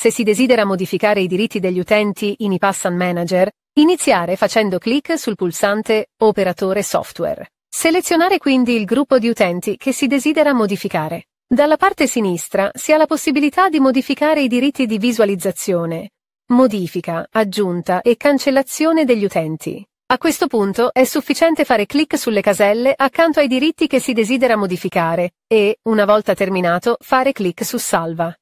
se si desidera modificare i diritti degli utenti in iPassan Manager, iniziare facendo clic sul pulsante Operatore Software. Selezionare quindi il gruppo di utenti che si desidera modificare. Dalla parte sinistra si ha la possibilità di modificare i diritti di visualizzazione, modifica, aggiunta e cancellazione degli utenti. A questo punto è sufficiente fare clic sulle caselle accanto ai diritti che si desidera modificare e, una volta terminato, fare clic su Salva.